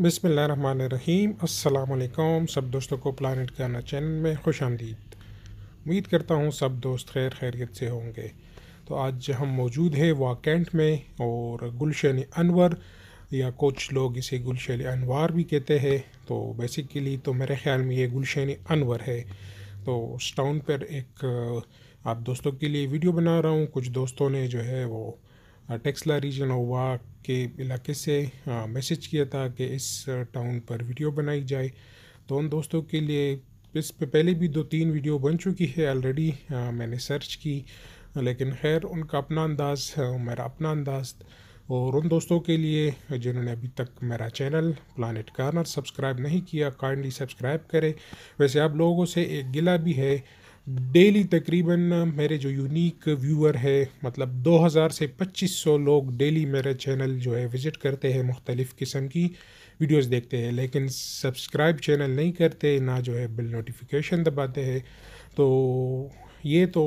बिसमीम् अल्लाम सब दोस्तों को प्लानट गाना चैनल में खुश आमदीद उम्मीद करता हूँ सब दोस्त खैर खैरियत से होंगे तो आज हम मौजूद हैं वाकेंट में और गुलशन अनवर या कुछ लोग इसे गुलशन अनवार भी कहते हैं तो बेसिकली तो मेरे ख़्याल में ये गुलशन अनवर है तो उस टाउन पर एक आप दोस्तों के लिए वीडियो बना रहा हूँ कुछ दोस्तों ने जो है वो टेक्सला रीजन ओवा के इलाके से मैसेज किया था कि इस टाउन पर वीडियो बनाई जाए तो उन दोस्तों के लिए इस पे पहले भी दो तीन वीडियो बन चुकी है ऑलरेडी मैंने सर्च की लेकिन खैर उनका अपना अंदाज़ मेरा अपना अंदाज़ और उन दोस्तों के लिए जिन्होंने अभी तक मेरा चैनल प्लानट कार्नर सब्सक्राइब नहीं किया काइंडली सब्सक्राइब करें वैसे आप लोगों से एक गिला भी है डेली तकरीबन मेरे जो यूनिक व्यूअर है मतलब 2000 से 2500 लोग डेली मेरा चैनल जो है विज़िट करते हैं मुख्तलिफ़ किस्म की वीडियोस देखते हैं लेकिन सब्सक्राइब चैनल नहीं करते ना जो है बिल नोटिफिकेशन दबाते हैं तो ये तो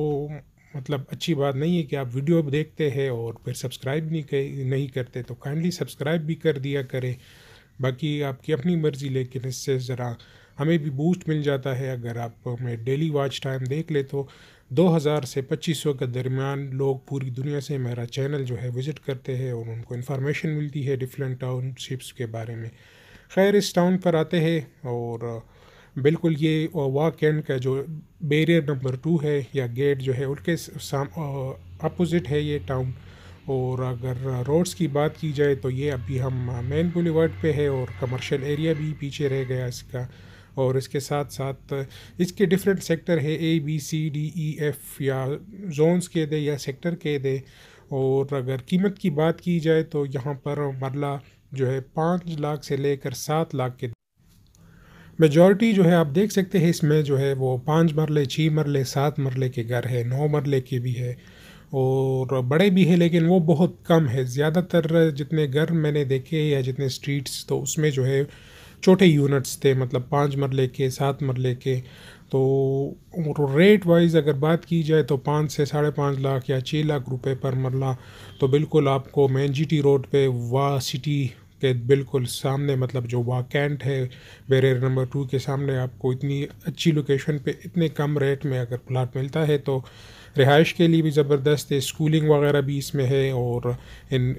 मतलब अच्छी बात नहीं है कि आप वीडियो देखते हैं और फिर सब्सक्राइब नहीं कर, नहीं करते तो काइंडली सब्सक्राइब भी कर दिया करें बाकी आपकी अपनी मर्ज़ी लेकिन इससे ज़रा हमें भी बूस्ट मिल जाता है अगर आप हमें डेली वॉच टाइम देख ले तो 2000 से 2500 के दरमियान लोग पूरी दुनिया से मेरा चैनल जो है विज़िट करते हैं और उनको इन्फॉर्मेशन मिलती है डिफरेंट टाउनशिप्स के बारे में खैर इस टाउन पर आते हैं और बिल्कुल ये वॉक एंड का जो बैरियर नंबर टू है या गेट जो है उनके साम अपोज़िट है ये टाउन और अगर रोड्स की बात की जाए तो ये अभी हम मेन बुलेवर्ड पे है और कमर्शियल एरिया भी पीछे रह गया इसका और इसके साथ साथ इसके डिफरेंट सेक्टर है A B C D E F या जोन्स के दे या सेक्टर के दे और अगर कीमत की बात की जाए तो यहाँ पर मरला जो है पाँच लाख से लेकर सात लाख के मेजॉरिटी जो है आप देख सकते हैं इसमें जो है वो पाँच मरले छः मरले सात मरले के घर है नौ मरले के भी है और बड़े भी हैं लेकिन वो बहुत कम है ज़्यादातर जितने घर मैंने देखे या जितने स्ट्रीट्स तो उसमें जो है छोटे यूनिट्स थे मतलब पाँच मरले के सात मरले के तो रेट वाइज अगर बात की जाए तो पाँच से साढ़े पाँच लाख या छः लाख रुपए पर मरला तो बिल्कुल आपको मेन जी रोड पे वा सिटी के बिल्कुल सामने मतलब जो वा कैंट है बैरियर नंबर टू के सामने आपको इतनी अच्छी लोकेशन पे इतने कम रेट में अगर प्लाट मिलता है तो रिहाइश के लिए भी ज़बरदस्त है स्कूलिंग वगैरह भी इसमें है और इन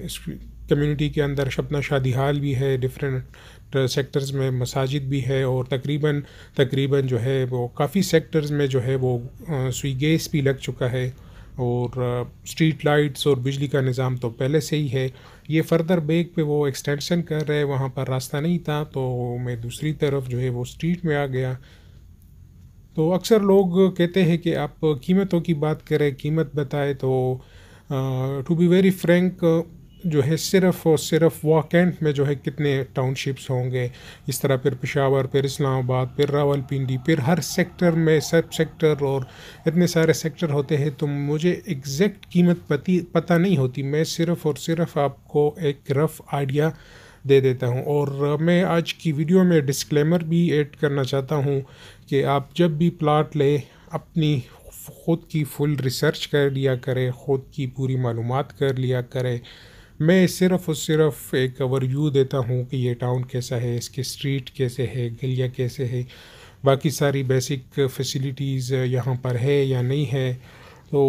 कम्युनिटी के अंदर शबना शादी हाल भी है डिफरेंट सेक्टर्स uh, में मसाजिद भी है और तकरीबन तकरीबन जो है वो काफ़ी सेक्टर्स में जो है वो गैस uh, भी लग चुका है और स्ट्रीट uh, लाइट्स और बिजली का निज़ाम तो पहले से ही है ये फ़र्दर बेग पे वो एक्सटेंशन कर रहे वहाँ पर रास्ता नहीं था तो मैं दूसरी तरफ जो है वो स्ट्रीट में आ गया तो अक्सर लोग कहते हैं कि आप कीमतों की बात करें कीमत बताए तो टू बी वेरी फ्रेंक जो है सिर्फ और सिर्फ वॉकेंट में जो है कितने टाउनशिप्स होंगे इस तरह फिर पिशावर फिर इस्लामाबाद फिर रावलपिंडी फिर हर सेक्टर में सब सेक्टर और इतने सारे सेक्टर होते हैं तो मुझे एग्जैक्ट कीमत पति पता नहीं होती मैं सिर्फ और सिर्फ आपको एक रफ़ आइडिया दे देता हूँ और मैं आज की वीडियो में डिस्क्लेमर भी ऐड करना चाहता हूँ कि आप जब भी प्लाट लें अपनी ख़ुद की फुल रिसर्च कर लिया करें ख़ुद की पूरी मालूम कर लिया करें मैं सिर्फ़ और सिर्फ एक ओवरव्यू देता हूँ कि ये टाउन कैसा है इसके स्ट्रीट कैसे है गलियाँ कैसे है बाकी सारी बेसिक फैसिलिटीज़ यहाँ पर है या नहीं है तो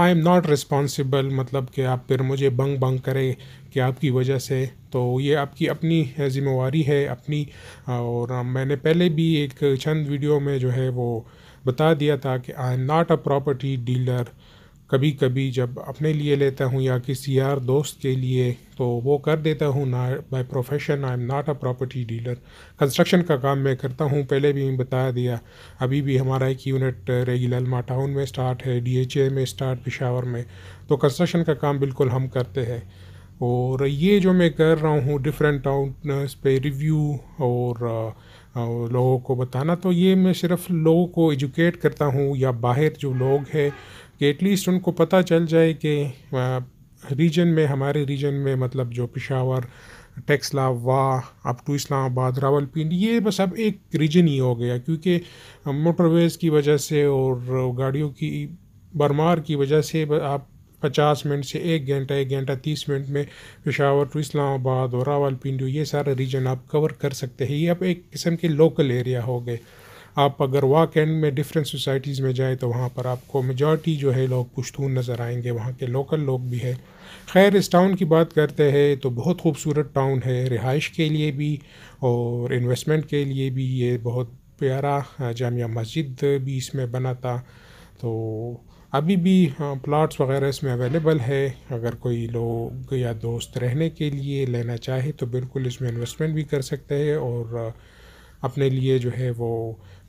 आई एम नॉट रिस्पॉन्सिबल मतलब कि आप फिर मुझे बंग बंग करें कि आपकी वजह से तो ये आपकी अपनी जिम्मेवारी है अपनी और मैंने पहले भी एक चंद वीडियो में जो है वो बता दिया था कि I am not a property dealer कभी कभी जब अपने लिए लेता हूँ या किसी यार दोस्त के लिए तो वो कर देता हूँ ना by profession I am not a property dealer construction का काम मैं करता हूँ पहले भी बता दिया अभी भी हमारा एक यूनिट रेगी ललमा टाउन में स्टार्ट है ए में स्टार्ट पिशावर में तो कंस्ट्रक्शन का काम बिल्कुल हम करते हैं और ये जो मैं कर रहा हूँ डिफरेंट टाउन पे रिव्यू और लोगों को बताना तो ये मैं सिर्फ लोगों को एजुकेट करता हूँ या बाहर जो लोग हैं कि एटलीस्ट उनको पता चल जाए कि रीजन में हमारे रीजन में मतलब जो पिशावर टेक्सला वाह अप टू इस्लामाबाद रावलपिंडी ये बस अब एक रीजन ही हो गया क्योंकि मोटरवेज़ की वजह से और गाड़ियों की बरमार की वजह से आप पचास मिनट से एक घंटा एक घंटा तीस मिनट में पेशावर टू इस्लामाबाद और रावलपिंडी ये सारा रीजन आप कवर कर सकते हैं ये अब एक किस्म के लोकल एरिया हो गए आप अगर वाक एंड में डिफरेंट सोसाइटीज़ में जाएँ तो वहाँ पर आपको मेजॉरिटी जो है लोग पुश्तून नज़र आएंगे वहाँ के लोकल लोग भी हैं खैर इस टाउन की बात करते हैं तो बहुत खूबसूरत टाउन है रिहाइश के लिए भी और इन्वेस्टमेंट के लिए भी ये बहुत प्यारा जामिया मस्जिद भी इसमें बना था तो अभी भी प्लाट्स वगैरह इसमें अवेलेबल है अगर कोई लोग या दोस्त रहने के लिए लेना चाहे तो बिल्कुल इसमें इन्वेस्टमेंट भी कर सकते हैं और अपने लिए जो है वो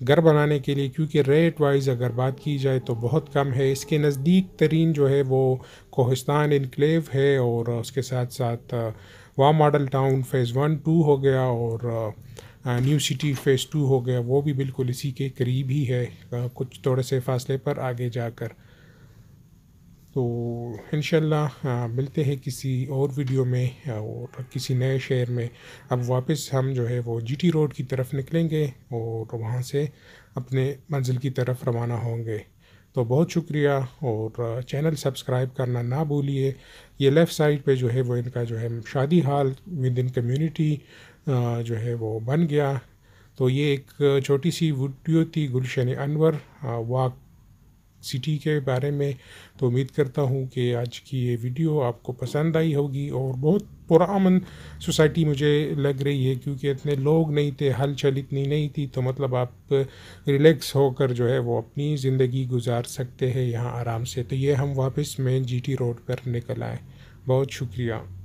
घर बनाने के लिए क्योंकि रेट वाइज अगर बात की जाए तो बहुत कम है इसके नज़दीक तरीन जो है वो कोहिस्तान इनक्लेव है और उसके साथ साथ वा model town phase one two हो गया और न्यू सिटी फ़ेज़ टू हो गया वो भी बिल्कुल इसी के करीब ही है कुछ थोड़े से फासले पर आगे जाकर तो इन मिलते हैं किसी और वीडियो में और किसी नए शहर में अब वापस हम जो है वो जीटी रोड की तरफ निकलेंगे और वहाँ से अपने मंजिल की तरफ रवाना होंगे तो बहुत शुक्रिया और चैनल सब्सक्राइब करना ना भूलिए ये लेफ़्ट साइड पे जो है वो इनका जो है शादी हाल विद इन कम्यूनिटी जो है वो बन गया तो ये एक छोटी सी वीडियो थी गुलशन अनवर वाक सिटी के बारे में तो उम्मीद करता हूँ कि आज की ये वीडियो आपको पसंद आई होगी और बहुत पुरान सोसाइटी मुझे लग रही है क्योंकि इतने लोग नहीं थे हलचल इतनी नहीं थी तो मतलब आप रिलैक्स होकर जो है वो अपनी ज़िंदगी गुजार सकते हैं यहाँ आराम से तो ये हम वापस मेन जीटी रोड पर निकल आए बहुत शुक्रिया